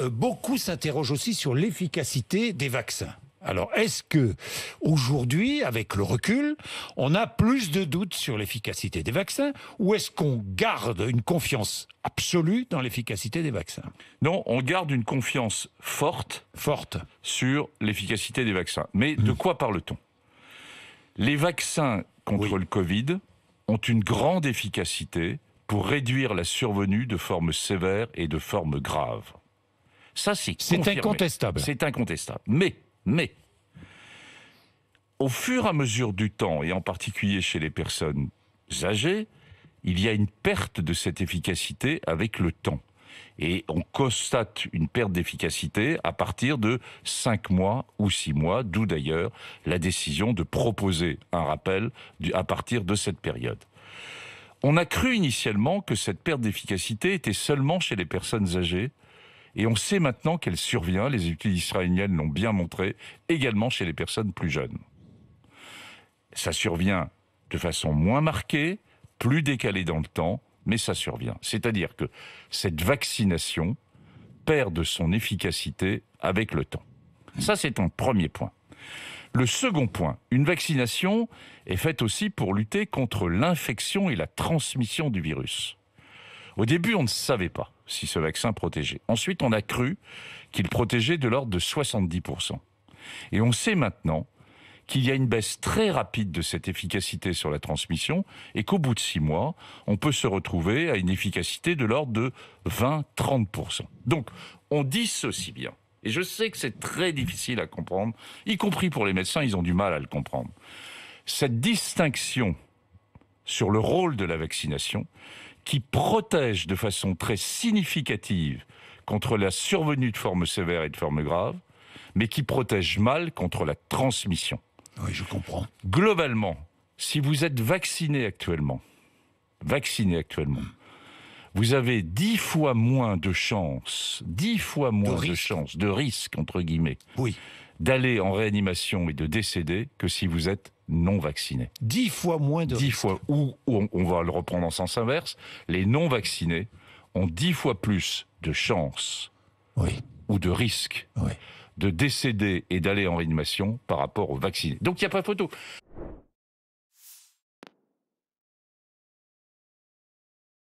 Euh, beaucoup s'interrogent aussi sur l'efficacité des vaccins. Alors, est-ce que aujourd'hui, avec le recul, on a plus de doutes sur l'efficacité des vaccins ou est-ce qu'on garde une confiance absolue dans l'efficacité des vaccins Non, on garde une confiance forte, forte. sur l'efficacité des vaccins. Mais de hmm. quoi parle-t-on Les vaccins contre le Covid ont une grande efficacité pour réduire la survenue de formes sévères et de formes graves c'est incontestable. C'est incontestable. Mais, mais, au fur et à mesure du temps, et en particulier chez les personnes âgées, il y a une perte de cette efficacité avec le temps. Et on constate une perte d'efficacité à partir de 5 mois ou 6 mois, d'où d'ailleurs la décision de proposer un rappel à partir de cette période. On a cru initialement que cette perte d'efficacité était seulement chez les personnes âgées, et on sait maintenant qu'elle survient, les études israéliennes l'ont bien montré, également chez les personnes plus jeunes. Ça survient de façon moins marquée, plus décalée dans le temps, mais ça survient. C'est-à-dire que cette vaccination perd de son efficacité avec le temps. Ça, c'est un premier point. Le second point, une vaccination est faite aussi pour lutter contre l'infection et la transmission du virus. Au début, on ne savait pas si ce vaccin protégeait. Ensuite, on a cru qu'il protégeait de l'ordre de 70%. Et on sait maintenant qu'il y a une baisse très rapide de cette efficacité sur la transmission et qu'au bout de six mois, on peut se retrouver à une efficacité de l'ordre de 20-30%. Donc, on dit ceci bien. Et je sais que c'est très difficile à comprendre, y compris pour les médecins, ils ont du mal à le comprendre. Cette distinction sur le rôle de la vaccination qui protège de façon très significative contre la survenue de formes sévères et de formes graves, mais qui protège mal contre la transmission. Oui, je comprends. Globalement, si vous êtes vacciné actuellement, vacciné actuellement, vous avez dix fois moins de chances, dix fois moins de, chances, de risque entre guillemets, oui d'aller en réanimation et de décéder que si vous êtes non vacciné. – Dix fois moins de... Dix fois, ou, on va le reprendre en sens inverse, les non vaccinés ont dix fois plus de chances ou de risques de décéder et d'aller en réanimation par rapport aux vaccinés. Donc il n'y a pas photo.